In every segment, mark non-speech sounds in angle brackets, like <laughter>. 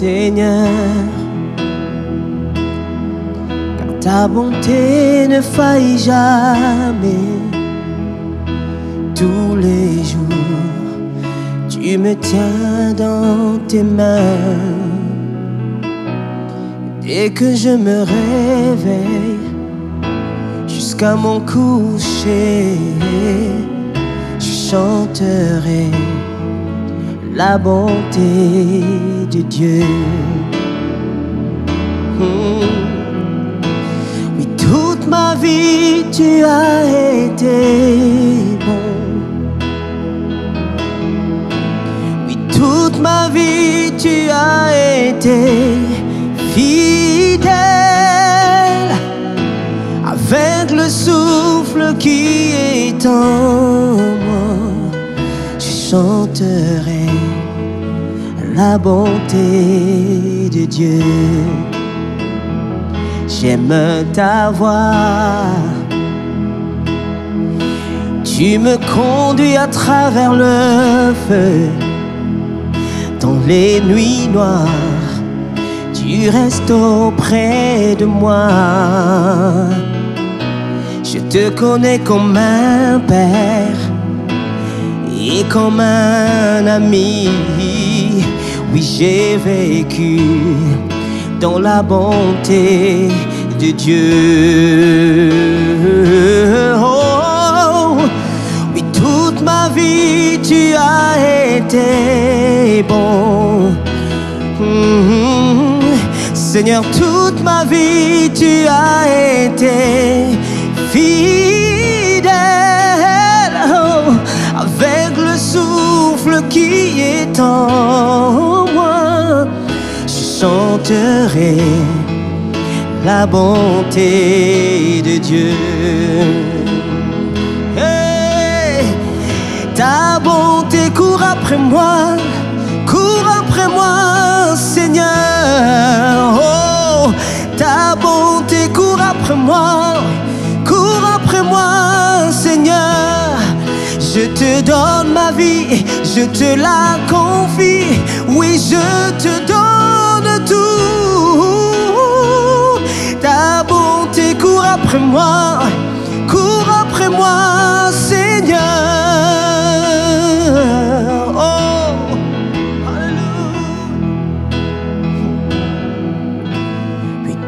Seigneur, ta bonté ne faillit jamais. Tous les jours, tu me tiens dans tes mains. Dès que je me réveille, jusqu'à mon coucher, je chanterai la bonté de Dieu. Hmm. Oui, toute ma vie, tu as été bon. Oui, toute ma vie, tu as été fidèle avec le souffle qui est en chanterai la bonté de Dieu. J'aime ta voix. Tu me conduis à travers le feu. Dans les nuits noires, tu restes auprès de moi. Je te connais comme un père et comme un ami. Oui, j'ai vécu dans la bonté de Dieu. Oh, oh, oh. oui, toute ma vie, tu as été bon. Mm-hmm. Seigneur, toute ma vie, tu as été fidèle. souffle qui est en moi, je chanterai la bonté de Dieu. ta bonté court après moi, court après moi, Seigneur. Oh, ta bonté court après moi, court après moi, Seigneur. Je te donne je te la confie, oui je te donne tout. Ta bonté court après moi, court après moi Seigneur. Oh,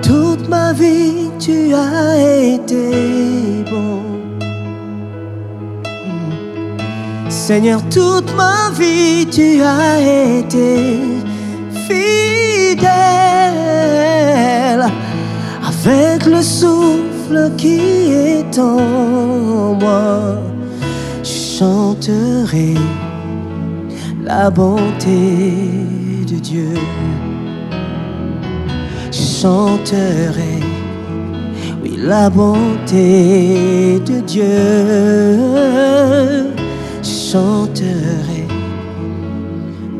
toute ma vie tu as été. Seigneur, toute ma vie, tu as été fidèle avec le souffle qui est en moi. Je chanterai la bonté de Dieu. Je chanterai, oui, la bonté de Dieu chanterai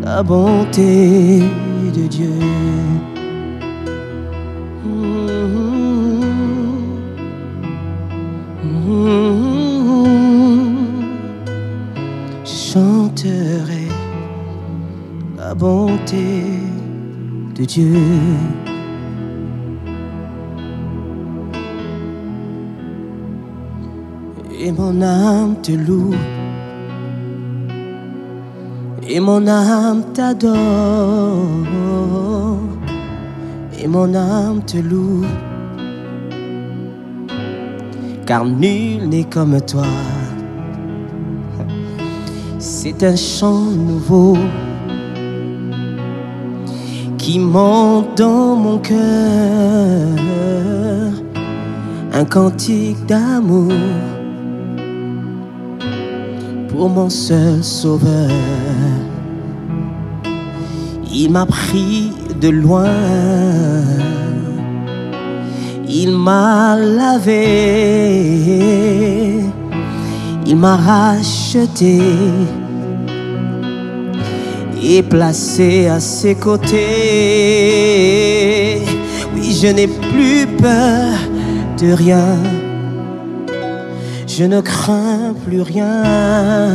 la bonté de Dieu. Je chanterai la bonté de Dieu. Et mon âme te loue et mon âme t'adore, et mon âme te loue, car nul n'est comme toi. C'est un chant nouveau qui monte dans mon cœur, un cantique d'amour pour mon seul sauveur. Il m'a pris de loin, il m'a lavé, il m'a racheté et placé à ses côtés. Oui, je n'ai plus peur de rien, je ne crains plus rien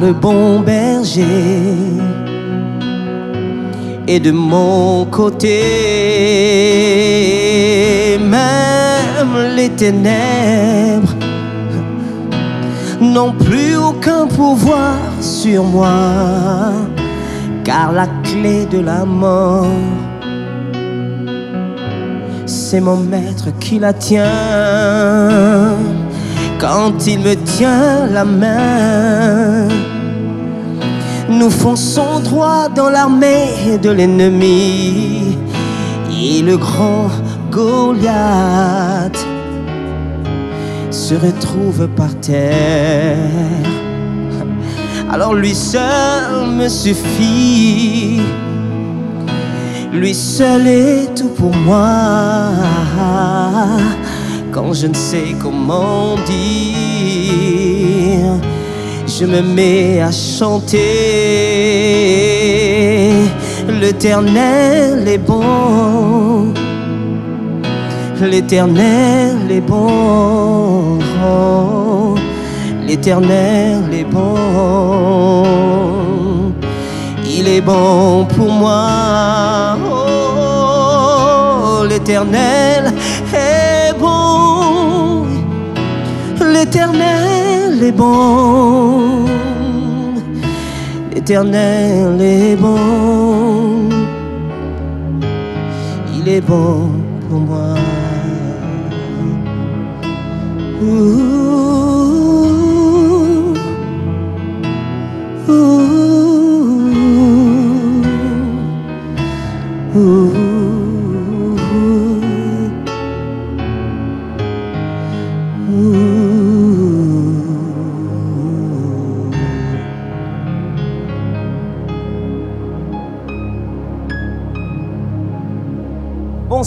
le bon berger. Et de mon côté, même les ténèbres n'ont plus aucun pouvoir sur moi, car la clé de la mort, c'est mon maître qui la tient quand il me tient la main. Nous fonçons droit dans l'armée de l'ennemi et le grand Goliath se retrouve par terre. Alors lui seul me suffit, lui seul est tout pour moi quand je ne sais comment dire, je me mets à chanter. L'éternel est bon, l'éternel est bon, l'éternel est bon, il est bon pour moi, oh, l'éternel est L'éternel est bon. L'éternel est bon. Il est bon pour moi.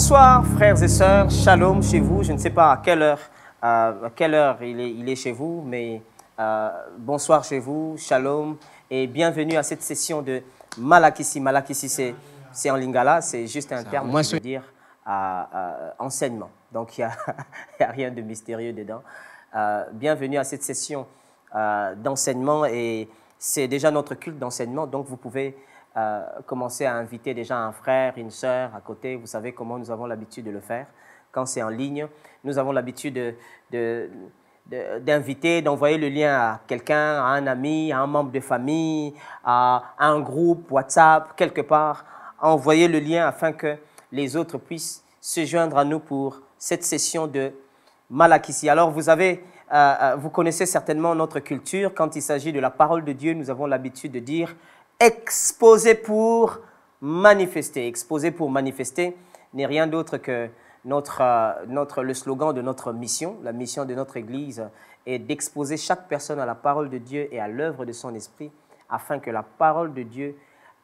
Bonsoir frères et sœurs, shalom chez vous. Je ne sais pas à quelle heure, euh, à quelle heure il, est, il est chez vous, mais euh, bonsoir chez vous, shalom et bienvenue à cette session de Malakisi. Malakisi, c'est en lingala, c'est juste un terme pour dire euh, enseignement. Donc il n'y a, <laughs> a, rien de mystérieux dedans. bienvenue à cette session d'enseignement et c'est déjà notre culte d'enseignement, donc vous pouvez commencer à inviter déjà un frère, une sœur à côté. Vous savez comment nous avons l'habitude de le faire. Quand c'est en ligne, nous avons l'habitude d'inviter, de, d'envoyer le lien à quelqu'un, à un ami, à un membre de famille, à un groupe WhatsApp, quelque part, envoyer le lien afin que les autres puissent se joindre à nous pour cette session de Malakissi. Alors vous avez, euh, euh, vous connaissez certainement notre culture. Quand il s'agit de la parole de Dieu, nous avons l'habitude de dire Exposer pour manifester. Exposer pour manifester n'est rien d'autre que notre, euh, notre, le slogan de notre mission. La mission de notre Église est d'exposer chaque personne à la parole de Dieu et à l'œuvre de son esprit afin que la parole de Dieu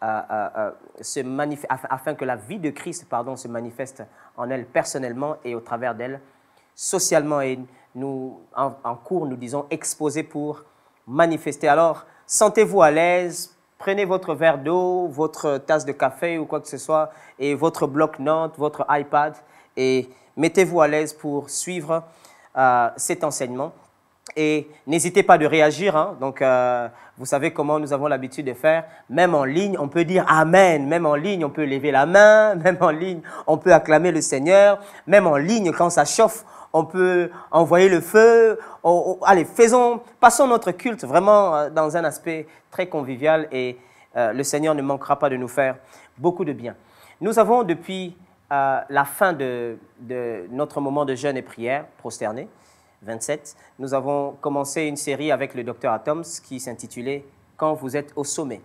euh, euh, se afin que la vie de Christ pardon, se manifeste en elle personnellement et au travers d'elle socialement. Et nous, en cours, nous disons exposer pour manifester. Alors, sentez-vous à l'aise Prenez votre verre d'eau, votre tasse de café ou quoi que ce soit, et votre bloc-notes, votre iPad, et mettez-vous à l'aise pour suivre euh, cet enseignement. Et n'hésitez pas de réagir. Hein. Donc, euh, vous savez comment nous avons l'habitude de faire. Même en ligne, on peut dire Amen. Même en ligne, on peut lever la main. <laughs> Même en ligne, on peut acclamer le Seigneur. Même en ligne, quand ça chauffe, on peut envoyer le feu. allez, faisons, passons notre culte vraiment euh, dans un aspect très convivial et euh, le Seigneur ne manquera pas de nous faire beaucoup de bien. Nous avons depuis euh, la fin de, notre moment de jeûne et prière prosterné, 27, nous avons commencé une série avec le docteur Atoms qui s'intitulait Quand vous êtes au sommet.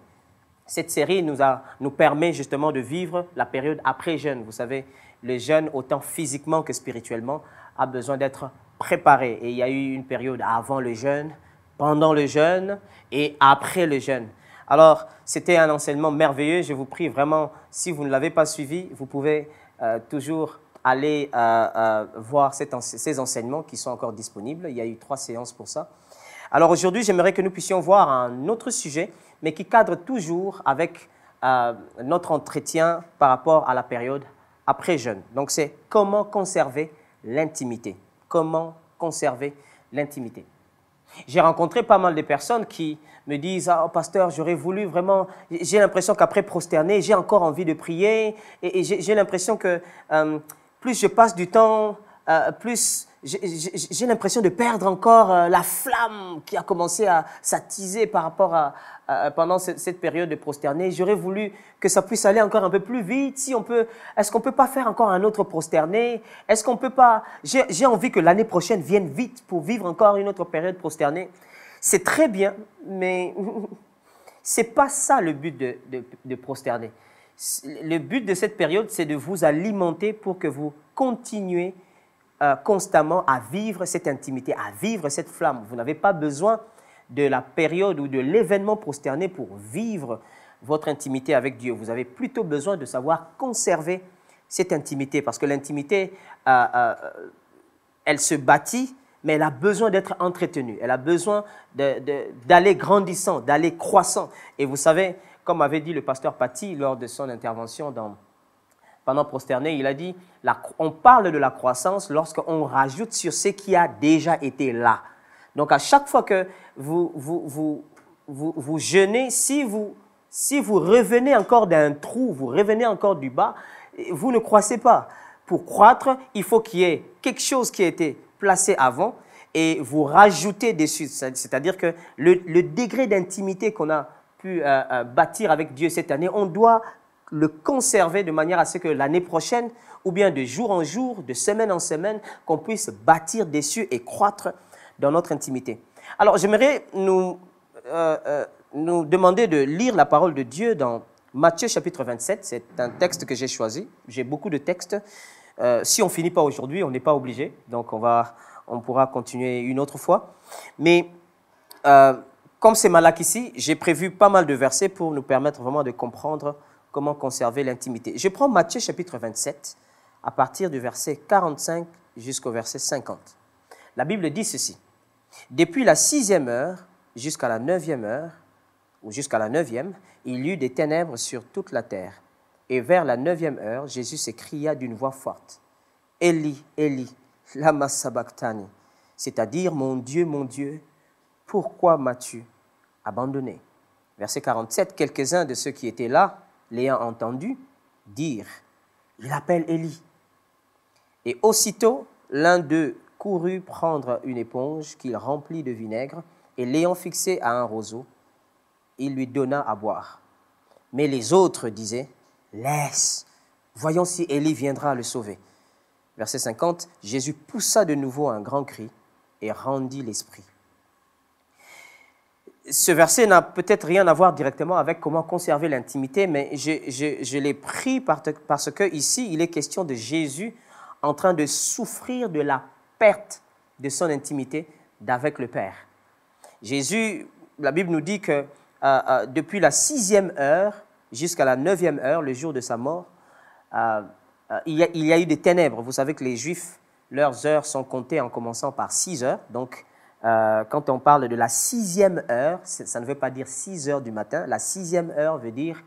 Cette série nous, a, nous permet justement de vivre la période après jeûne. Vous savez, le jeûne autant physiquement que spirituellement a besoin d'être préparé. Et il y a eu une période avant le jeûne, pendant le jeûne et après le jeûne. Alors, c'était un enseignement merveilleux. Je vous prie vraiment, si vous ne l'avez pas suivi, vous pouvez euh, toujours aller euh, euh, voir ces enseignements qui sont encore disponibles. Il y a eu trois séances pour ça. Alors aujourd'hui, j'aimerais que nous puissions voir un autre sujet, mais qui cadre toujours avec notre entretien par rapport à la période après jeûne. Donc c'est comment conserver l'intimité. Comment conserver l'intimité J'ai rencontré pas mal de personnes qui me disent Ah, pasteur, j'aurais voulu vraiment. J'ai l'impression qu'après prosterner, j'ai encore envie de prier. Et, j'ai l'impression que euh, plus je passe du temps, euh, plus j'ai l'impression de perdre encore euh, la flamme qui a commencé à s'attiser par rapport à, euh, pendant cette période de prosterné. J'aurais voulu que ça puisse aller encore un peu plus vite. Si on peut, est-ce qu'on peut pas faire encore un autre prosterné Est-ce qu'on peut pas J'ai envie que l'année prochaine vienne vite pour vivre encore une autre période prosternée. C'est très bien, mais <laughs> c'est pas ça le but de, prosterner. Le but de cette période, c'est de vous alimenter pour que vous continuez euh, constamment à vivre cette intimité, à vivre cette flamme. Vous n'avez pas besoin de la période ou de l'événement prosterné pour vivre votre intimité avec Dieu. Vous avez plutôt besoin de savoir conserver cette intimité parce que l'intimité, euh, euh, elle se bâtit, mais elle a besoin d'être entretenue. Elle a besoin d'aller grandissant, d'aller croissant. Et vous savez, comme avait dit le pasteur Paty lors de son intervention dans, pendant Prosterné, il a dit, on parle de la croissance lorsqu'on rajoute sur ce qui a déjà été là. Donc, à chaque fois que vous, vous, vous, vous, jeûnez, si vous, si vous revenez encore d'un trou, vous revenez encore du bas, vous ne croissez pas. Pour croître, il faut qu'il y ait quelque chose qui a été placé avant et vous rajoutez dessus. C'est-à-dire que le, le degré d'intimité qu'on a pu euh, euh, bâtir avec Dieu cette année, on doit le conserver de manière à ce que l'année prochaine, ou bien de jour en jour, de semaine en semaine, qu'on puisse bâtir dessus et croître dans notre intimité. Alors j'aimerais nous, euh, euh, nous demander de lire la parole de Dieu dans Matthieu chapitre 27. C'est un texte que j'ai choisi. J'ai beaucoup de textes. Euh, si on finit pas aujourd'hui, on n'est pas obligé. Donc on, va, on pourra continuer une autre fois. Mais comme c'est malac ici, j'ai prévu pas mal de versets pour nous permettre vraiment de comprendre comment conserver l'intimité. Je prends Matthieu chapitre 27 à partir du verset 45 jusqu'au verset 50. La Bible dit ceci. Depuis la sixième heure jusqu'à la neuvième heure, ou jusqu'à la neuvième, il y eut des ténèbres sur toute la terre. Et vers la neuvième heure, Jésus s'écria d'une voix forte, Eli, Eli, lama sabachthani, c'est-à-dire, mon Dieu, mon Dieu, pourquoi m'as-tu abandonné Verset 47, quelques-uns de ceux qui étaient là, l'ayant entendu, dirent :« il appelle Élie. Et aussitôt, l'un d'eux courut prendre une éponge qu'il remplit de vinaigre, et l'ayant fixée à un roseau, il lui donna à boire. Mais les autres disaient, Laisse, voyons si Élie viendra le sauver. Verset 50, Jésus poussa de nouveau un grand cri et rendit l'esprit. Ce verset n'a peut-être rien à voir directement avec comment conserver l'intimité, mais je, je, je l'ai pris parce que ici, il est question de Jésus en train de souffrir de la perte de son intimité d'avec le Père. Jésus, la Bible nous dit que euh, euh, depuis la sixième heure jusqu'à la neuvième heure, le jour de sa mort, euh, il, y a, eu des ténèbres. Vous savez que les Juifs, leurs heures sont comptées en commençant par six heures. Donc, quand on parle de la sixième heure, ça ne veut pas dire six heures du matin. La sixième heure veut dire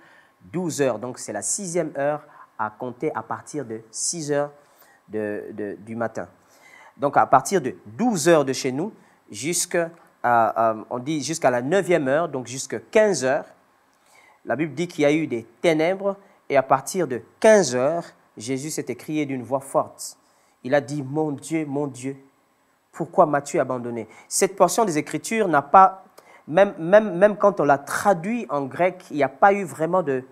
douze heures. Donc, c'est la sixième heure à compter à partir de six heures du matin. Donc à partir de 12 heures de chez nous, jusqu'à, on dit jusqu'à la 9e heure, donc jusqu'à 15 heures, la Bible dit qu'il y a eu des ténèbres et à partir de 15 heures, Jésus s'était crié d'une voix forte. Il a dit, mon Dieu, mon Dieu, pourquoi m'as-tu abandonné Cette portion des Écritures n'a pas, même, même, même quand on l'a traduit en grec, il n'y a pas eu vraiment de...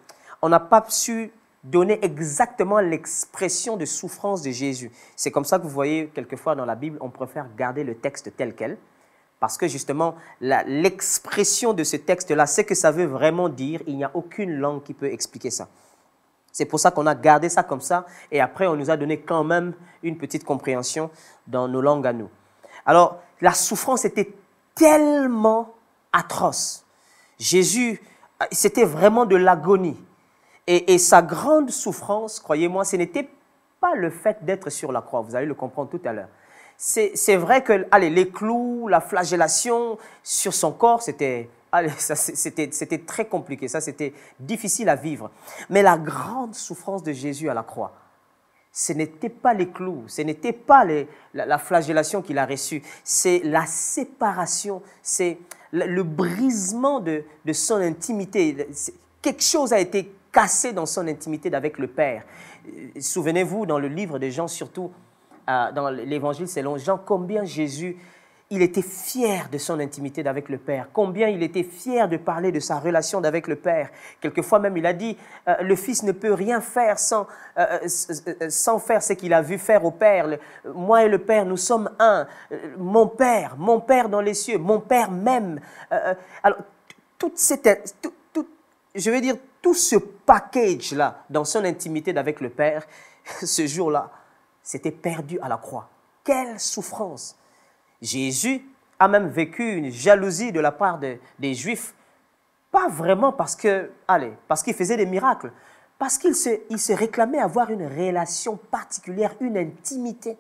On n'a pas su donner exactement l'expression de souffrance de Jésus. C'est comme ça que vous voyez quelquefois dans la Bible, on préfère garder le texte tel quel, parce que justement, l'expression de ce texte-là, c'est que ça veut vraiment dire, il n'y a aucune langue qui peut expliquer ça. C'est pour ça qu'on a gardé ça comme ça, et après on nous a donné quand même une petite compréhension dans nos langues à nous. Alors, la souffrance était tellement atroce. Jésus, euh, c'était vraiment de l'agonie et, sa grande souffrance, croyez-moi, ce n'était pas le fait d'être sur la croix, vous allez le comprendre tout à l'heure. C'est vrai que allez, les clous, la flagellation sur son corps, c'était c'était très compliqué, ça c'était difficile à vivre. Mais la grande souffrance de Jésus à la croix, ce n'était pas les clous, ce n'était pas les, la, flagellation qu'il a reçue, c'est la séparation, c'est le, brisement de, de son intimité. Quelque chose a été cassé dans son intimité avec le Père. Euh, souvenez-vous, dans le livre de Jean, surtout euh, dans l'évangile selon Jean, combien Jésus, il était fier de son intimité avec le Père, combien il était fier de parler de sa relation avec le Père. Quelquefois même, il a dit, euh, le Fils ne peut rien faire sans, sans faire ce qu'il a vu faire au Père. moi et le Père, nous sommes un. Mon Père, mon Père dans les cieux, mon Père même. alors, toute cette... je veux dire, tout ce package-là dans son intimité avec le Père, <laughs> ce jour-là, c'était perdu à la croix. Quelle souffrance Jésus a même vécu une jalousie de la part des Juifs, pas vraiment parce que, allez, parce qu'il faisait des miracles, parce qu'il il se réclamait avoir une relation particulière, une intimité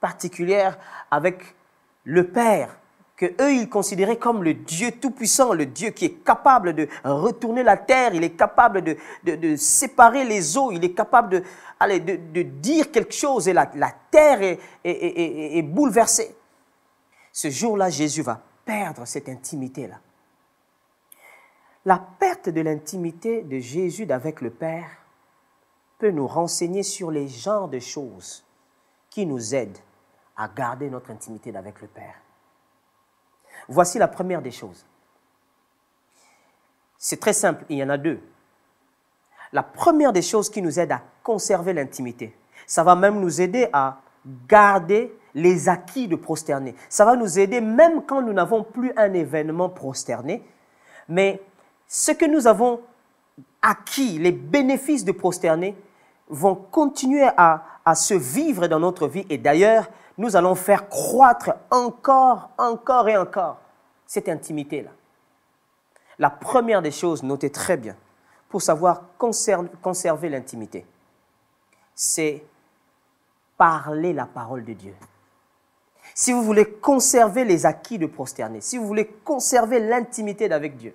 particulière avec le Père que eux ils considéraient comme le Dieu tout-puissant, le Dieu qui est capable de retourner la terre, il est capable de, séparer les eaux, il est capable de, de, dire quelque chose et la, terre est, est, bouleversée. Ce jour-là, Jésus va perdre cette intimité-là. La perte de l'intimité de Jésus avec le Père peut nous renseigner sur les genres de choses qui nous aident à garder notre intimité avec le Père. Voici la première des choses. C'est très simple, il y en a deux. La première des choses qui nous aide à conserver l'intimité, ça va même nous aider à garder les acquis de prosterner. Ça va nous aider même quand nous n'avons plus un événement prosterné. Mais ce que nous avons acquis, les bénéfices de prosterner, vont continuer à, à se vivre dans notre vie. Et d'ailleurs, nous allons faire croître encore, encore et encore cette intimité-là. La première des choses, notez très bien, pour savoir conserver l'intimité, c'est parler la parole de Dieu. Si vous voulez conserver les acquis de prosterner, si vous voulez conserver l'intimité avec Dieu,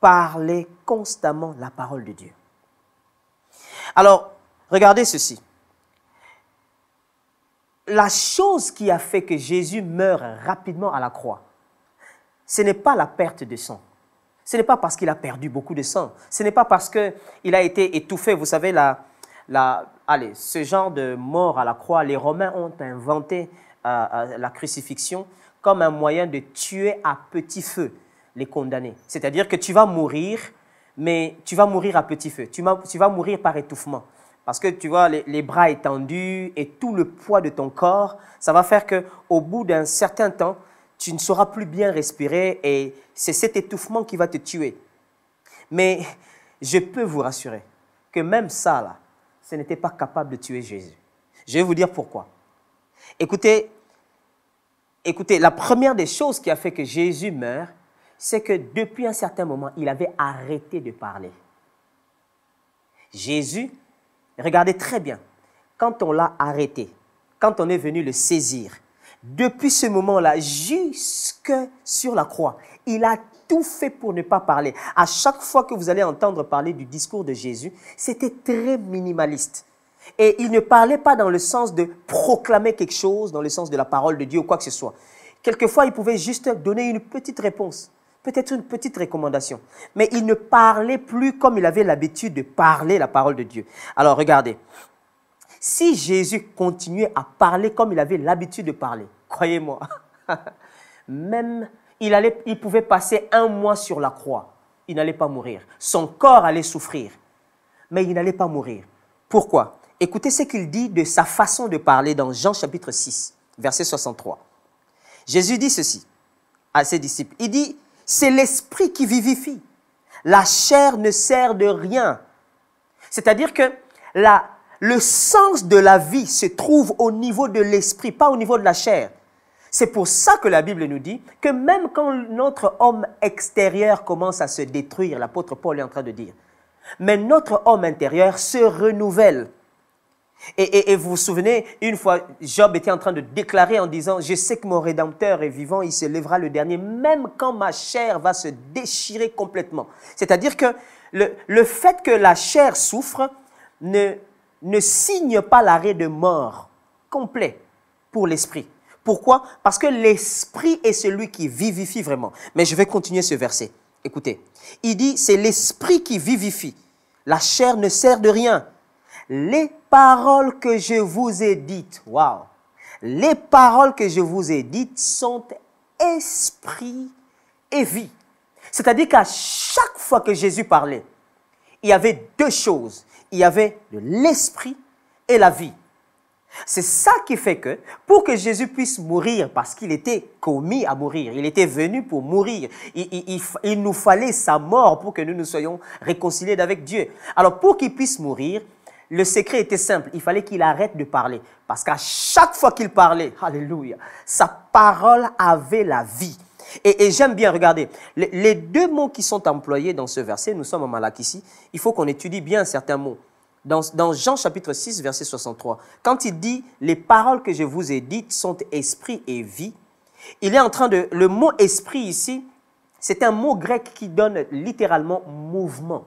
parlez constamment la parole de Dieu. Alors, regardez ceci la chose qui a fait que Jésus meurt rapidement à la croix, ce n'est pas la perte de sang. Ce n'est pas parce qu'il a perdu beaucoup de sang. Ce n'est pas parce qu'il a été étouffé. Vous savez, la, la, allez, ce genre de mort à la croix, les Romains ont inventé euh, euh, la crucifixion comme un moyen de tuer à petit feu les condamnés. C'est-à-dire que tu vas mourir, mais tu vas mourir à petit feu. tu vas mourir par étouffement. Parce que tu vois, les, bras étendus et tout le poids de ton corps, ça va faire qu'au bout d'un certain temps, tu ne sauras plus bien respirer et c'est cet étouffement qui va te tuer. Mais je peux vous rassurer que même ça, là, ce n'était pas capable de tuer Jésus. Je vais vous dire pourquoi. Écoutez, écoutez, la première des choses qui a fait que Jésus meurt, c'est que depuis un certain moment, il avait arrêté de parler. Jésus Regardez très bien, quand on l'a arrêté, quand on est venu le saisir, depuis ce moment-là jusque sur la croix, il a tout fait pour ne pas parler. À chaque fois que vous allez entendre parler du discours de Jésus, c'était très minimaliste. Et il ne parlait pas dans le sens de proclamer quelque chose, dans le sens de la parole de Dieu ou quoi que ce soit. Quelquefois, il pouvait juste donner une petite réponse peut-être une petite recommandation. Mais il ne parlait plus comme il avait l'habitude de parler la parole de Dieu. Alors regardez, si Jésus continuait à parler comme il avait l'habitude de parler, croyez-moi, <laughs> même il, il pouvait passer un mois sur la croix, il n'allait pas mourir. Son corps allait souffrir, mais il n'allait pas mourir. Pourquoi Écoutez ce qu'il dit de sa façon de parler dans Jean chapitre 6, verset 63. Jésus dit ceci à ses disciples. Il dit, c'est l'esprit qui vivifie. La chair ne sert de rien. C'est-à-dire que le sens de la vie se trouve au niveau de l'esprit, pas au niveau de la chair. C'est pour ça que la Bible nous dit que même quand notre homme extérieur commence à se détruire, l'apôtre Paul est en train de dire, mais notre homme intérieur se renouvelle. Et, vous vous souvenez, une fois, Job était en train de déclarer en disant, je sais que mon Rédempteur est vivant, il se lèvera le dernier, même quand ma chair va se déchirer complètement. C'est-à-dire que le, fait que la chair souffre ne signe pas l'arrêt de mort complet pour l'esprit. Pourquoi Parce que l'esprit est celui qui vivifie vraiment. Mais je vais continuer ce verset. Écoutez, il dit, c'est l'esprit qui vivifie. La chair ne sert de rien. Les paroles que je vous ai dites, waouh, les paroles que je vous ai dites sont esprit et vie. C'est-à-dire qu'à chaque fois que Jésus parlait, il y avait deux choses. Il y avait l'esprit et la vie. C'est ça qui fait que pour que Jésus puisse mourir, parce qu'il était commis à mourir, il était venu pour mourir, il, il, nous fallait sa mort pour que nous nous soyons réconciliés avec Dieu. Alors pour qu'il puisse mourir, le secret était simple, il fallait qu'il arrête de parler. Parce qu'à chaque fois qu'il parlait, alléluia, sa parole avait la vie. Et, j'aime bien, regarder les, deux mots qui sont employés dans ce verset, nous sommes en Malak ici, il faut qu'on étudie bien certains mots. Dans, dans, Jean chapitre 6, verset 63, quand il dit « Les paroles que je vous ai dites sont esprit et vie », il est en train de... Le mot « esprit » ici, c'est un mot grec qui donne littéralement « mouvement ».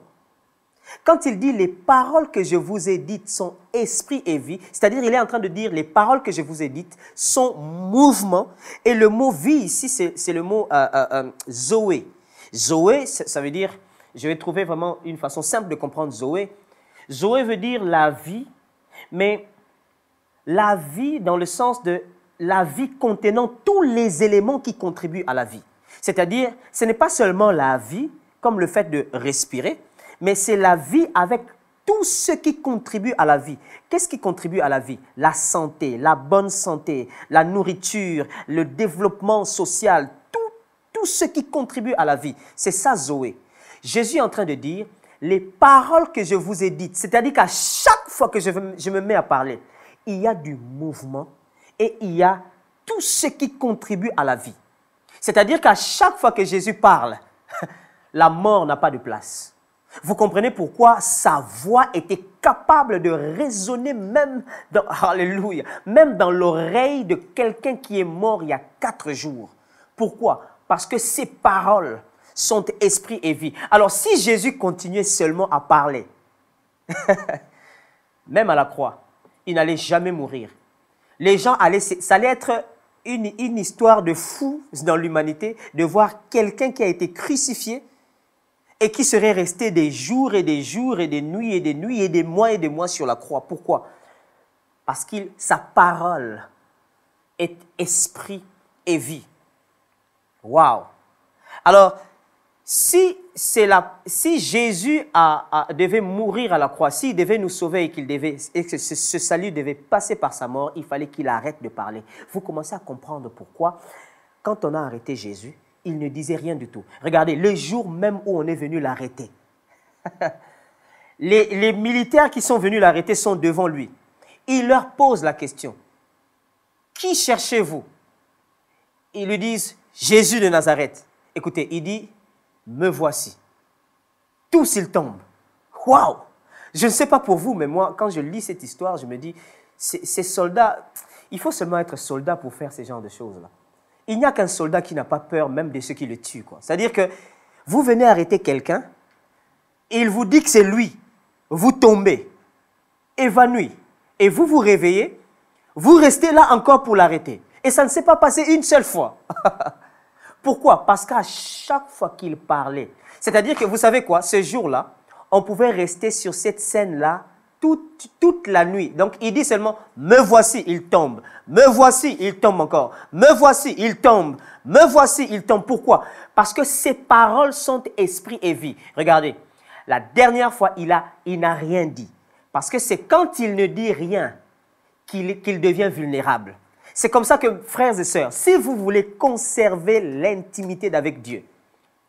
Quand il dit les paroles que je vous ai dites sont esprit et vie, c'est-à-dire il est en train de dire les paroles que je vous ai dites sont mouvement, et le mot vie ici, c'est le mot euh, euh, euh, Zoé. Zoé, ça veut dire, je vais trouver vraiment une façon simple de comprendre Zoé. Zoé veut dire la vie, mais la vie dans le sens de la vie contenant tous les éléments qui contribuent à la vie. C'est-à-dire, ce n'est pas seulement la vie, comme le fait de respirer, mais c'est la vie avec tout ce qui contribue à la vie. Qu'est-ce qui contribue à la vie La santé, la bonne santé, la nourriture, le développement social, tout, tout ce qui contribue à la vie. C'est ça Zoé. Jésus est en train de dire, les paroles que je vous ai dites, c'est-à-dire qu'à chaque fois que je me mets à parler, il y a du mouvement et il y a tout ce qui contribue à la vie. C'est-à-dire qu'à chaque fois que Jésus parle, <laughs> la mort n'a pas de place. Vous comprenez pourquoi sa voix était capable de résonner même dans, <laughs> Alléluia, même dans l'oreille de quelqu'un qui est mort il y a quatre jours. Pourquoi Parce que ses paroles sont esprit et vie. Alors si Jésus continuait seulement à parler, <laughs> même à la croix, il n'allait jamais mourir. Les gens allaient, ça allait être une, une histoire de fou dans l'humanité de voir quelqu'un qui a été crucifié et qui serait resté des jours et des jours et des nuits et des nuits et des mois et des mois sur la croix. Pourquoi Parce que sa parole est esprit et vie. Waouh Alors, si, la, si Jésus a, devait mourir à la croix, s'il devait nous sauver et, qu'il devait, que ce salut devait passer par sa mort, il fallait qu'il arrête de parler. Vous commencez à comprendre pourquoi, quand on a arrêté Jésus, il ne disait rien du tout. Regardez, le jour même où on est venu l'arrêter, <laughs> les, militaires qui sont venus l'arrêter sont devant lui. Il leur pose la question, qui cherchez-vous Ils lui disent, Jésus de Nazareth. Écoutez, il dit, me voici. Tous ils tombent. Waouh Je ne sais pas pour vous, mais moi, quand je lis cette histoire, je me dis, ces soldats, il faut seulement être soldat pour faire ce genre de choses-là il n'y a qu'un soldat qui n'a pas peur même de ceux qui le tuent. C'est-à-dire que vous venez arrêter quelqu'un, il vous dit que c'est lui, vous tombez, évanoui, et vous vous réveillez, vous restez là encore pour l'arrêter. Et ça ne s'est pas passé une seule fois. <laughs> Pourquoi Parce qu'à chaque fois qu'il parlait, c'est-à-dire que vous savez quoi, ce jour-là, on pouvait rester sur cette scène-là toute, la nuit. Donc il dit seulement, me voici, il tombe. Me voici, il tombe encore. Me voici, il tombe. Me voici, il tombe. Pourquoi Parce que ses paroles sont esprit et vie. Regardez, la dernière fois, il n'a il n'a rien dit. Parce que c'est quand il ne dit rien qu'il devient vulnérable. C'est comme ça que, frères et sœurs, si vous voulez conserver l'intimité avec Dieu,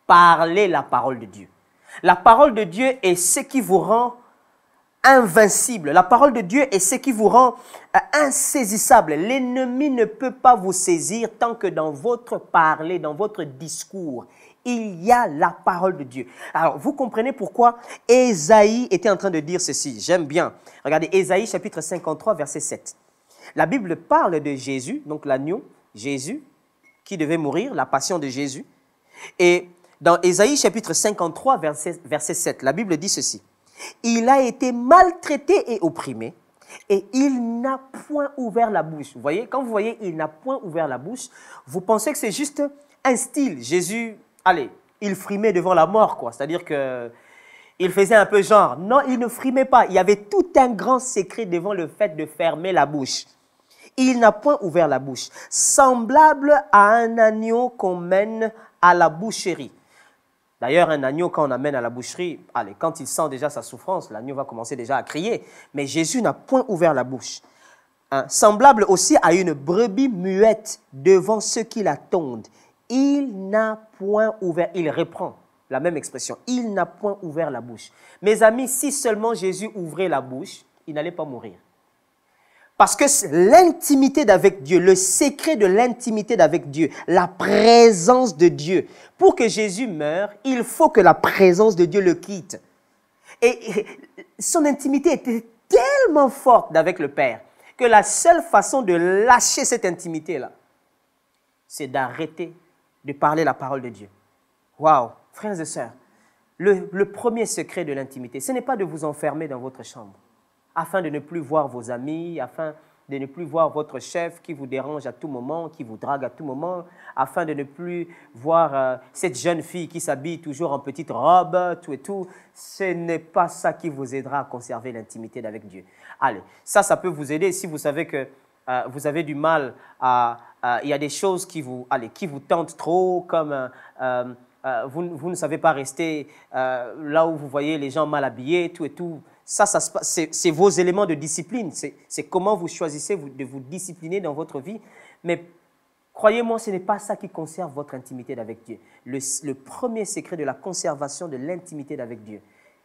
parlez la parole de Dieu. La parole de Dieu est ce qui vous rend invincible. La parole de Dieu est ce qui vous rend euh, insaisissable. L'ennemi ne peut pas vous saisir tant que dans votre parler, dans votre discours, il y a la parole de Dieu. Alors, vous comprenez pourquoi Ésaïe était en train de dire ceci. J'aime bien. Regardez, Ésaïe chapitre 53, verset 7. La Bible parle de Jésus, donc l'agneau, Jésus, qui devait mourir, la passion de Jésus. Et dans Ésaïe chapitre 53, verset 7, la Bible dit ceci. Il a été maltraité et opprimé. Et il n'a point ouvert la bouche. Vous voyez, quand vous voyez il n'a point ouvert la bouche, vous pensez que c'est juste un style. Jésus, allez, il frimait devant la mort, quoi. C'est-à-dire que il faisait un peu genre. Non, il ne frimait pas. Il y avait tout un grand secret devant le fait de fermer la bouche. Il n'a point ouvert la bouche. Semblable à un agneau qu'on mène à la boucherie. D'ailleurs, un agneau, quand on amène à la boucherie, allez, quand il sent déjà sa souffrance, l'agneau va commencer déjà à crier. Mais Jésus n'a point ouvert la bouche. Hein, semblable aussi à une brebis muette devant ceux qui la tondent. Il n'a point ouvert, il reprend la même expression, il n'a point ouvert la bouche. Mes amis, si seulement Jésus ouvrait la bouche, il n'allait pas mourir. Parce que l'intimité d'avec Dieu, le secret de l'intimité d'avec Dieu, la présence de Dieu, pour que Jésus meure, il faut que la présence de Dieu le quitte. Et son intimité était tellement forte d'avec le Père que la seule façon de lâcher cette intimité-là, c'est d'arrêter de parler la parole de Dieu. Waouh, frères et sœurs, le premier secret de l'intimité, ce n'est pas de vous enfermer dans votre chambre afin de ne plus voir vos amis, afin de ne plus voir votre chef qui vous dérange à tout moment, qui vous drague à tout moment, afin de ne plus voir euh, cette jeune fille qui s'habille toujours en petite robe, tout et tout. Ce n'est pas ça qui vous aidera à conserver l'intimité avec Dieu. Allez, ça, ça peut vous aider si vous savez que euh, vous avez du mal à... Il y a des choses qui vous, allez, qui vous tentent trop, comme... Euh, vous, ne savez pas rester là où vous voyez les gens mal habillés, tout et tout. Ça, ça c'est vos éléments de discipline. C'est comment vous choisissez de vous discipliner dans votre vie. Mais croyez-moi, ce n'est pas ça qui conserve votre intimité avec Dieu. Le, le premier secret de la conservation de l'intimité avec Dieu,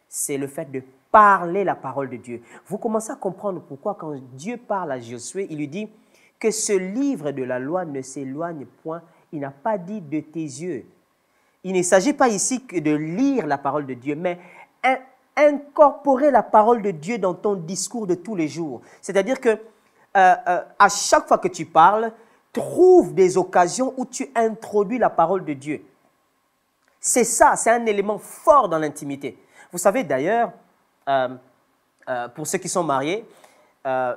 c'est le fait de parler la parole de Dieu. Vous commencez à comprendre pourquoi quand Dieu parle à Josué, il lui dit que ce livre de la loi ne s'éloigne point. Il n'a pas dit de tes yeux. Il ne s'agit pas ici que de lire la parole de Dieu, mais incorporer la parole de Dieu dans ton discours de tous les jours. C'est-à-dire que euh, euh, à chaque fois que tu parles, trouve des occasions où tu introduis la parole de Dieu. C'est ça, c'est un élément fort dans l'intimité. Vous savez d'ailleurs, euh, pour ceux qui sont mariés,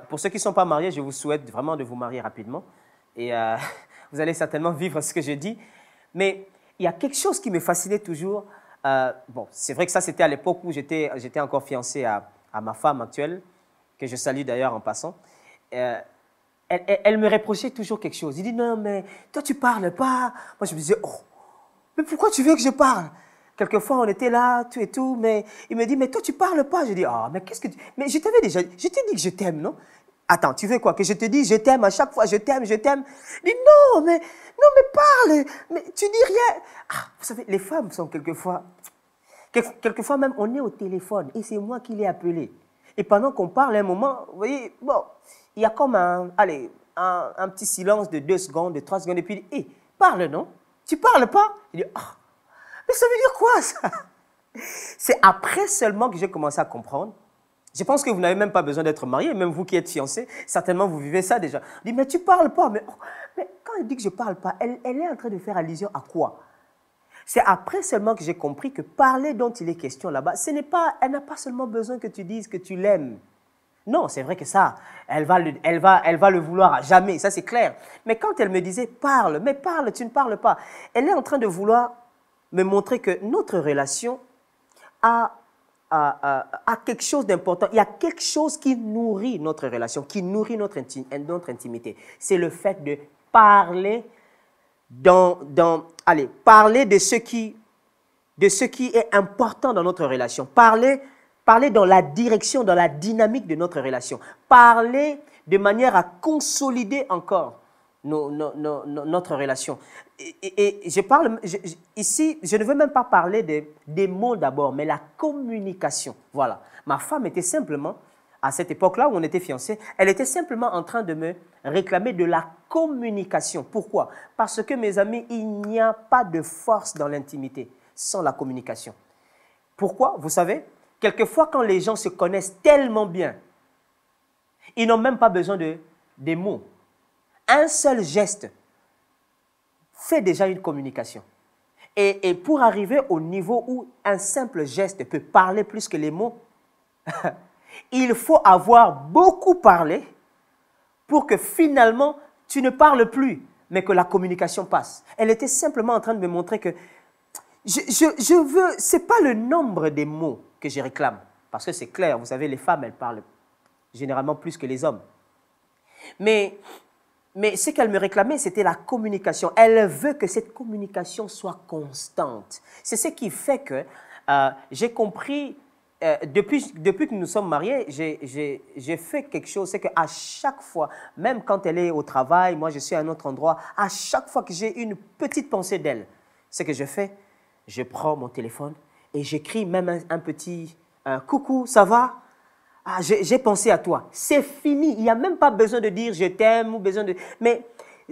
pour ceux qui ne sont pas mariés, je vous souhaite vraiment de vous marier rapidement. Et <laughs> vous allez certainement vivre ce que je dis. Mais il y a quelque chose qui me fascinait toujours euh, bon, c'est vrai que ça, c'était à l'époque où j'étais, encore fiancé à, ma femme actuelle, que je salue d'ailleurs en passant. Euh, elle, me réprochait toujours quelque chose. Il dit non, mais toi, tu parles pas. Moi, je me disais, oh, mais pourquoi tu veux que je parle Quelquefois, on était là, tout et tout, mais il me dit, mais toi, tu parles pas. Je dis, oh, mais qu'est-ce que Mais je t'avais déjà... Je t'ai dit que je t'aime, non Attends, tu veux quoi Que je te dise, je t'aime à chaque fois, je t'aime, je t'aime. Il dit, non, mais non, mais parle Mais tu dis rien ah, Vous savez, les femmes sont quelquefois. Quelquefois même, on est au téléphone et c'est moi qui l'ai appelé. Et pendant qu'on parle un moment, vous voyez, bon, il y a comme un, allez, un, petit silence de deux secondes, de trois secondes, et puis, hé, eh, parle, non Tu parles pas Il dit, ah, mais ça veut dire quoi ça C'est après seulement que j'ai commencé à comprendre je pense que vous n'avez même pas besoin d'être marié, même vous qui êtes fiancé, certainement vous vivez ça déjà. dit, mais tu parles pas, mais, oh, mais quand elle dit que je parle pas, elle, est en train de faire allusion à quoi c'est après seulement que j'ai compris que parler dont il est question là-bas, ce n'est pas, elle n'a pas seulement besoin que tu dises que tu l'aimes. Non, c'est vrai que ça, elle va, elle, va, elle va le vouloir à jamais, ça c'est clair. Mais quand elle me disait parle, mais parle, tu ne parles pas, elle est en train de vouloir me montrer que notre relation a à, à, quelque chose d'important. Il y a quelque chose qui nourrit notre relation, qui nourrit notre, notre intimité. C'est le fait de parler dans, dans, allez, parler de ce qui, de ce qui est important dans notre relation. Parler, parler dans la direction, dans la dynamique de notre relation. Parler de manière à consolider encore notre relation. Et, je parle ici, je ne veux même pas parler des, mots d'abord, mais la communication. Voilà. Ma femme était simplement, à cette époque-là où on était fiancés, elle était simplement en train de me réclamer de la communication. Pourquoi Parce que, mes amis, il n'y a pas de force dans l'intimité sans la communication. Pourquoi Vous savez, quelquefois quand les gens se connaissent tellement bien, ils n'ont même pas besoin de, des mots un seul geste fait déjà une communication. Et, pour arriver au niveau où un simple geste peut parler plus que les mots, <laughs> il faut avoir beaucoup parlé pour que finalement tu ne parles plus, mais que la communication passe. Elle était simplement en train de me montrer que je, je, je veux, c'est pas le nombre des mots que je réclame, parce que c'est clair, vous savez, les femmes, elles parlent généralement plus que les hommes. Mais mais ce qu'elle me réclamait, c'était la communication. Elle veut que cette communication soit constante. C'est ce qui fait que euh, j'ai compris, euh, depuis, depuis que nous sommes mariés, j'ai fait quelque chose, c'est qu'à chaque fois, même quand elle est au travail, moi je suis à un autre endroit, à chaque fois que j'ai une petite pensée d'elle, ce que je fais, je prends mon téléphone et j'écris même un, petit un euh, coucou, ça va ah, j'ai pensé à toi. C'est fini. Il n'y a même pas besoin de dire je t'aime ou besoin de. Mais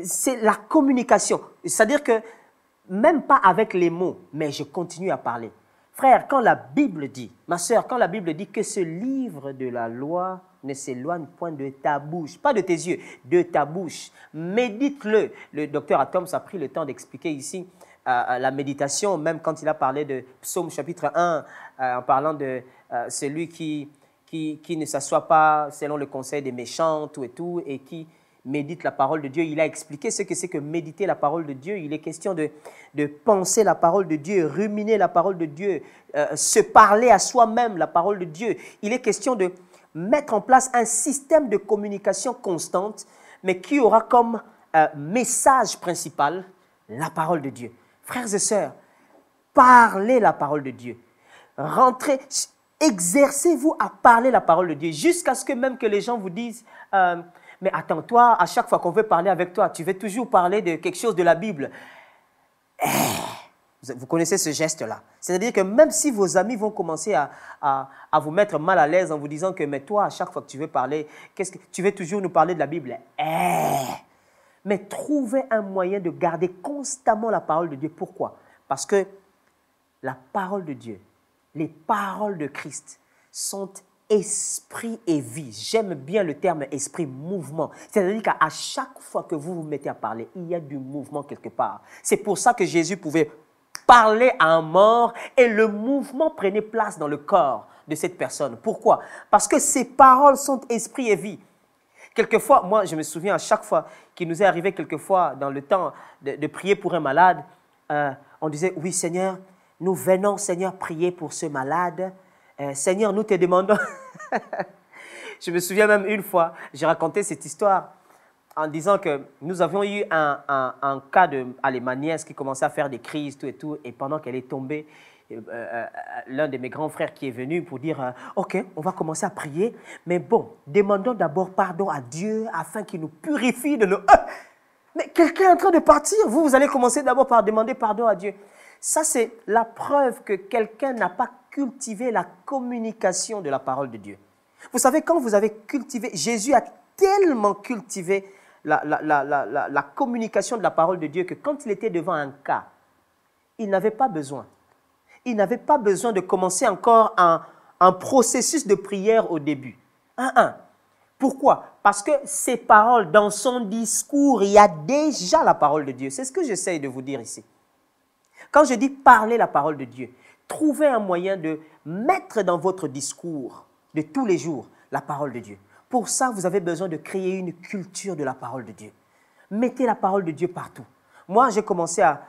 c'est la communication. C'est-à-dire que même pas avec les mots, mais je continue à parler. Frère, quand la Bible dit, ma soeur, quand la Bible dit que ce livre de la loi ne s'éloigne point de ta bouche, pas de tes yeux, de ta bouche, médite-le. Le docteur Atoms a pris le temps d'expliquer ici euh, euh, la méditation, même quand il a parlé de Psaume chapitre 1, euh, en parlant de celui qui qui, ne s'assoit pas selon le conseil des méchants, tout et tout, et qui médite la parole de Dieu. Il a expliqué ce que c'est que méditer la parole de Dieu. Il est question de, de penser la parole de Dieu, ruminer la parole de Dieu, euh, se parler à soi-même la parole de Dieu. Il est question de mettre en place un système de communication constante, mais qui aura comme euh, message principal la parole de Dieu. Frères et sœurs, parlez la parole de Dieu. Rentrez, Exercez-vous à parler la parole de Dieu jusqu'à ce que même que les gens vous disent, euh, mais attends, toi, à chaque fois qu'on veut parler avec toi, tu veux toujours parler de quelque chose de la Bible. Eh, vous connaissez ce geste-là. C'est-à-dire que même si vos amis vont commencer à, vous mettre mal à l'aise en vous disant que, mais toi, à chaque fois que tu veux parler, qu'est-ce que, tu veux toujours nous parler de la Bible. Eh, mais trouvez un moyen de garder constamment la parole de Dieu. Pourquoi Parce que la parole de Dieu les paroles de Christ sont esprit et vie. J'aime bien le terme esprit mouvement. C'est-à-dire qu'à chaque fois que vous vous mettez à parler, il y a du mouvement quelque part. C'est pour ça que Jésus pouvait parler à un mort et le mouvement prenait place dans le corps de cette personne. Pourquoi Parce que ces paroles sont esprit et vie. Quelquefois, moi je me souviens à chaque fois qu'il nous est arrivé quelquefois dans le temps de, prier pour un malade, euh, on disait, oui Seigneur, nous venons, Seigneur, prier pour ce malade. Euh, Seigneur, nous te demandons. <laughs> je me souviens même une fois, j'ai raconté cette histoire en disant que nous avions eu un, cas de qui commençait à faire des crises, tout et tout, et pendant qu'elle est tombée, euh, euh, l'un de mes grands frères qui est venu pour dire Ok, on va commencer à prier, mais bon, demandons d'abord pardon à Dieu afin qu'il nous purifie de nos. mais quelqu'un est en train de partir, vous, vous allez commencer d'abord par demander pardon à Dieu. Ça, c'est la preuve que quelqu'un n'a pas cultivé la communication de la parole de Dieu. Vous savez, quand vous avez cultivé, Jésus a tellement cultivé la, communication de la parole de Dieu que quand il était devant un cas, il n'avait pas besoin. Il n'avait pas besoin de commencer encore un, processus de prière au début. Un, un. Pourquoi Parce que ses paroles, dans son discours, il y a déjà la parole de Dieu. C'est ce que j'essaye de vous dire ici. Quand je dis parler la parole de Dieu, trouvez un moyen de mettre dans votre discours de tous les jours la parole de Dieu. Pour ça, vous avez besoin de créer une culture de la parole de Dieu. Mettez la parole de Dieu partout. Moi, j'ai commencé à,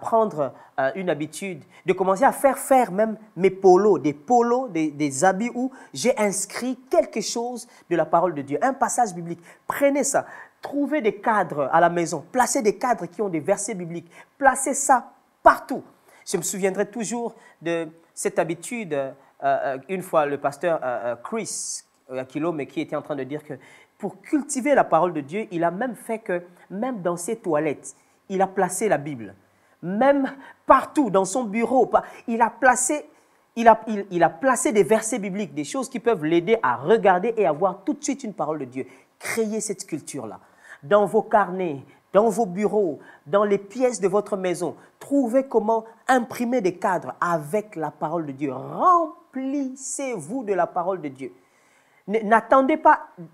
prendre euh, une habitude de commencer à faire faire même mes polos, des polos, des, des habits où j'ai inscrit quelque chose de la parole de Dieu, un passage biblique. Prenez ça, trouvez des cadres à la maison, placez des cadres qui ont des versets bibliques, placez ça partout. Je me souviendrai toujours de cette habitude, euh, euh, une fois le pasteur euh, Chris mais qui était en train de dire que pour cultiver la parole de Dieu, il a même fait que, même dans ses toilettes, il a placé la Bible. Même partout, dans son bureau, il a placé, il a, a placé des versets bibliques, des choses qui peuvent l'aider à regarder et à avoir tout de suite une parole de Dieu. Créez cette culture-là. Dans vos carnets, dans vos bureaux, dans les pièces de votre maison. Trouvez comment imprimer des cadres avec la parole de Dieu. Remplissez-vous de la parole de Dieu. N'attendez pas euh,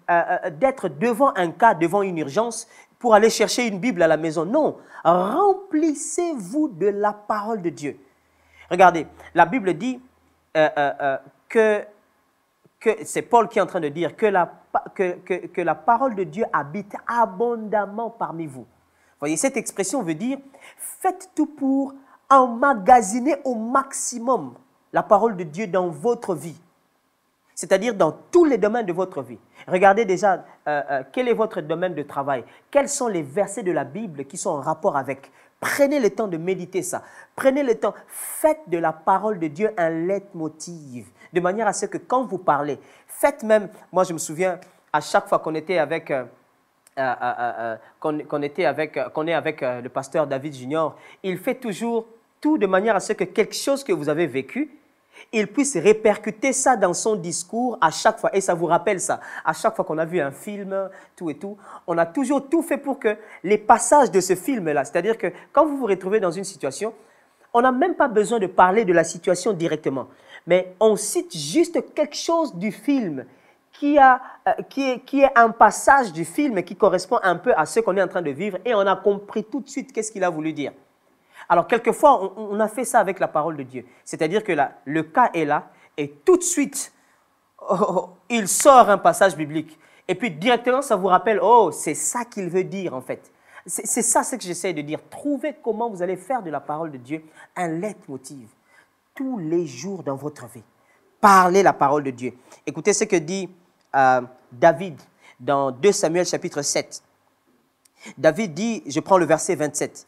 euh, d'être devant un cas, devant une urgence, pour aller chercher une Bible à la maison. Non, remplissez-vous de la parole de Dieu. Regardez, la Bible dit euh, que c'est Paul qui est en train de dire que la, que, la parole de Dieu habite abondamment parmi vous. Voyez, cette expression veut dire faites tout pour emmagasiner au maximum la parole de Dieu dans votre vie, c'est-à-dire dans tous les domaines de votre vie. Regardez déjà euh, euh, quel est votre domaine de travail, quels sont les versets de la Bible qui sont en rapport avec. Prenez le temps de méditer ça. Prenez le temps. Faites de la parole de Dieu un leitmotiv de manière à ce que quand vous parlez, faites même, moi je me souviens, à chaque fois qu'on était avec... Euh, euh, euh, qu'on était avec, qu'on est avec le pasteur David Junior, il fait toujours tout de manière à ce que quelque chose que vous avez vécu, il puisse répercuter ça dans son discours à chaque fois. Et ça vous rappelle ça. À chaque fois qu'on a vu un film, tout et tout, on a toujours tout fait pour que les passages de ce film-là, c'est-à-dire que quand vous vous retrouvez dans une situation, on n'a même pas besoin de parler de la situation directement mais on cite juste quelque chose du film qui, a, euh, qui, est, qui est un passage du film qui correspond un peu à ce qu'on est en train de vivre et on a compris tout de suite qu'est-ce qu'il a voulu dire. Alors, quelquefois, on, a fait ça avec la parole de Dieu. C'est-à-dire que le cas est là et tout de suite, <laughs> oh, oh, oh, il sort un passage biblique. Et puis directement, ça vous rappelle, oh, c'est ça qu'il veut dire en fait. C'est ça ce que j'essaie de dire. Trouvez comment vous allez faire de la parole de Dieu un leitmotiv tous les jours dans votre vie. Parlez la parole de Dieu. Écoutez ce que dit euh, David dans 2 Samuel chapitre 7. David dit, je prends le verset 27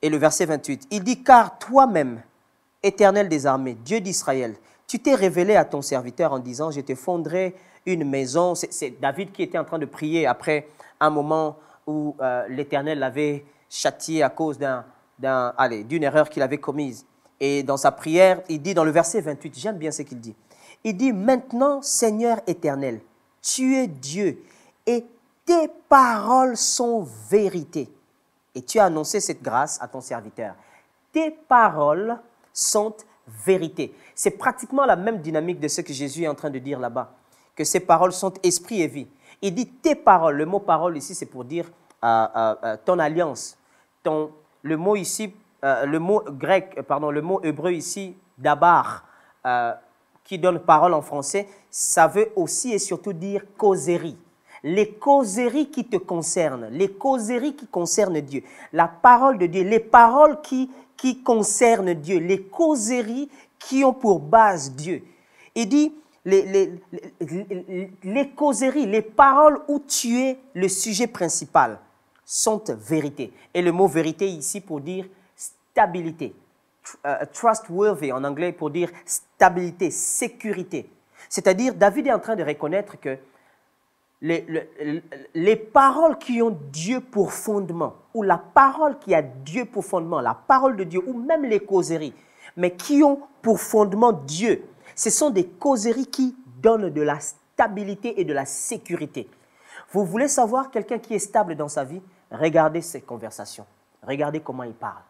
et le verset 28, il dit, car toi-même, éternel des armées, Dieu d'Israël, tu t'es révélé à ton serviteur en disant, je te fonderai une maison. C'est David qui était en train de prier après un moment où euh, l'Éternel l'avait châtié à cause d'une erreur qu'il avait commise. Et dans sa prière, il dit dans le verset 28, j'aime bien ce qu'il dit. Il dit Maintenant, Seigneur éternel, tu es Dieu et tes paroles sont vérité. Et tu as annoncé cette grâce à ton serviteur. Tes paroles sont vérité. C'est pratiquement la même dynamique de ce que Jésus est en train de dire là-bas, que ses paroles sont esprit et vie. Il dit tes paroles. Le mot parole ici, c'est pour dire euh, euh, euh, ton alliance. Ton, le mot ici euh, le mot grec, pardon, le mot hébreu ici, dabar, euh, qui donne parole en français, ça veut aussi et surtout dire causerie. Les causeries qui te concernent, les causeries qui concernent Dieu, la parole de Dieu, les paroles qui, qui concernent Dieu, les causeries qui ont pour base Dieu. Il dit, les, les, les, les causeries, les paroles où tu es le sujet principal sont vérité. Et le mot vérité ici pour dire stabilité. Euh, trustworthy en anglais pour dire stabilité, sécurité. C'est-à-dire, David est en train de reconnaître que les, les, les, paroles qui ont Dieu pour fondement, ou la parole qui a Dieu pour fondement, la parole de Dieu, ou même les causeries, mais qui ont pour fondement Dieu, ce sont des causeries qui donnent de la stabilité et de la sécurité. Vous voulez savoir quelqu'un qui est stable dans sa vie Regardez ses conversations. Regardez comment il parle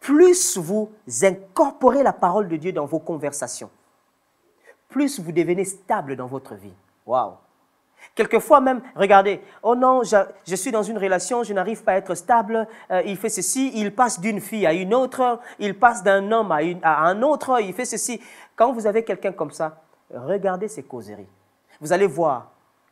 plus vous incorporez la parole de Dieu dans vos conversations, plus vous devenez stable dans votre vie. Waouh! Quelquefois même, regardez, oh non, je, suis dans une relation, je n'arrive pas à être stable, euh, il fait ceci, il passe d'une fille à une autre, il passe d'un homme à, à, un autre, il fait ceci. Quand vous avez quelqu'un comme ça, regardez ses causeries. Vous allez voir,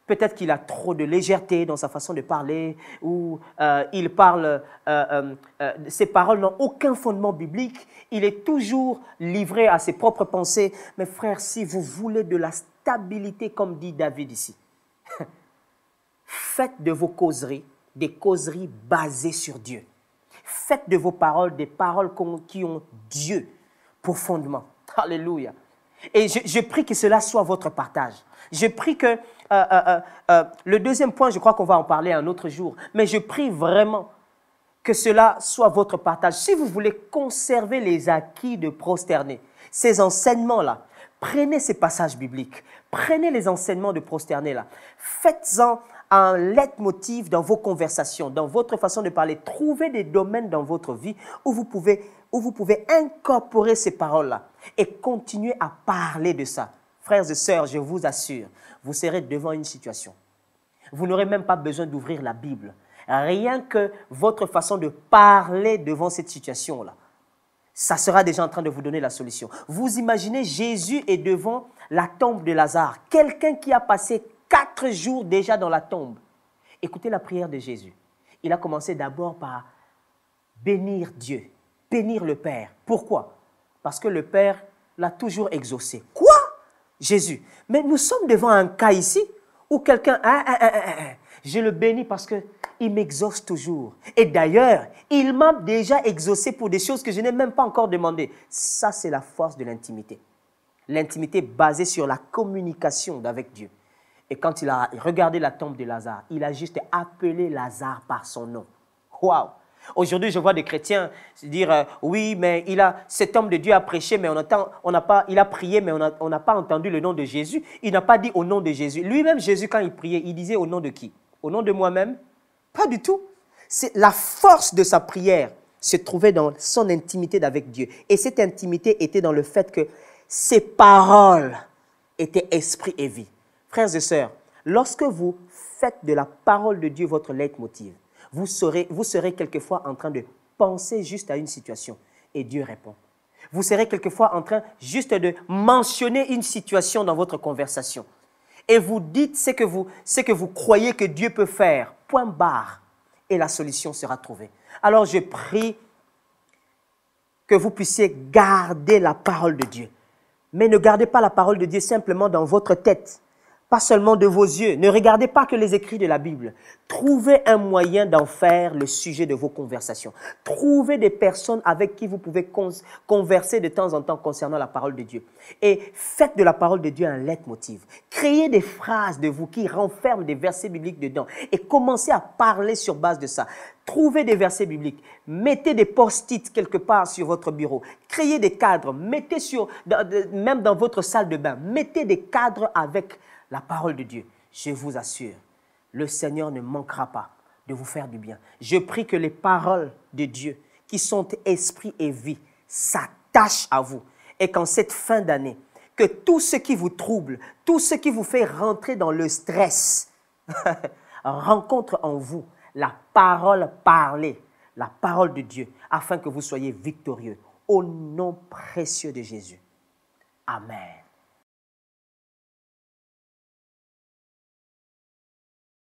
Peut-être qu'il a trop de légèreté dans sa façon de parler, ou euh, il parle, euh, euh, ses paroles n'ont aucun fondement biblique, il est toujours livré à ses propres pensées. Mais frère, si vous voulez de la stabilité, comme dit David ici, <laughs> faites de vos causeries des causeries basées sur Dieu. Faites de vos paroles des paroles qui ont Dieu profondément. Alléluia. Et je, prie que cela soit votre partage. Je prie que... Euh, euh, euh, le deuxième point, je crois qu'on va en parler un autre jour, mais je prie vraiment que cela soit votre partage. Si vous voulez conserver les acquis de prosterner, ces enseignements-là, prenez ces passages bibliques, prenez les enseignements de prosterner-là, faites-en un leitmotiv dans vos conversations, dans votre façon de parler. Trouvez des domaines dans votre vie où vous pouvez, où vous pouvez incorporer ces paroles-là et continuer à parler de ça. Frères et sœurs, je vous assure, vous serez devant une situation. Vous n'aurez même pas besoin d'ouvrir la Bible. Rien que votre façon de parler devant cette situation-là, ça sera déjà en train de vous donner la solution. Vous imaginez Jésus est devant la tombe de Lazare, quelqu'un qui a passé quatre jours déjà dans la tombe. Écoutez la prière de Jésus. Il a commencé d'abord par bénir Dieu, bénir le Père. Pourquoi Parce que le Père l'a toujours exaucé. Quoi Jésus. Mais nous sommes devant un cas ici où quelqu'un, ah, ah, ah, je le bénis parce que il m'exauce toujours. Et d'ailleurs, il m'a déjà exaucé pour des choses que je n'ai même pas encore demandées. Ça, c'est la force de l'intimité. L'intimité basée sur la communication avec Dieu. Et quand il a regardé la tombe de Lazare, il a juste appelé Lazare par son nom. Waouh! Aujourd'hui, je vois des chrétiens se dire euh, oui, mais il a, cet homme de Dieu a prêché, mais on entend, on n'a pas, il a prié, mais on n'a pas entendu le nom de Jésus. Il n'a pas dit au nom de Jésus. Lui-même, Jésus, quand il priait, il disait au nom de qui Au nom de moi-même Pas du tout. C'est la force de sa prière se trouvait dans son intimité avec Dieu. Et cette intimité était dans le fait que ses paroles étaient esprit et vie. Frères et sœurs, lorsque vous faites de la parole de Dieu votre leitmotiv, vous serez, vous serez quelquefois en train de penser juste à une situation et Dieu répond. Vous serez quelquefois en train juste de mentionner une situation dans votre conversation et vous dites ce que vous, ce que vous croyez que Dieu peut faire, point barre, et la solution sera trouvée. Alors je prie que vous puissiez garder la parole de Dieu. Mais ne gardez pas la parole de Dieu simplement dans votre tête seulement de vos yeux. Ne regardez pas que les écrits de la Bible. Trouvez un moyen d'en faire le sujet de vos conversations. Trouvez des personnes avec qui vous pouvez converser de temps en temps concernant la parole de Dieu. Et faites de la parole de Dieu un leitmotiv. Créez des phrases de vous qui renferment des versets bibliques dedans et commencez à parler sur base de ça. Trouvez des versets bibliques, mettez des post-it quelque part sur votre bureau, créez des cadres, mettez sur, même dans votre salle de bain, mettez des cadres avec la parole de Dieu, je vous assure, le Seigneur ne manquera pas de vous faire du bien. Je prie que les paroles de Dieu, qui sont esprit et vie, s'attachent à vous et qu'en cette fin d'année, que tout ce qui vous trouble, tout ce qui vous fait rentrer dans le stress, <laughs> rencontre en vous la parole parlée, la parole de Dieu, afin que vous soyez victorieux. Au nom précieux de Jésus. Amen.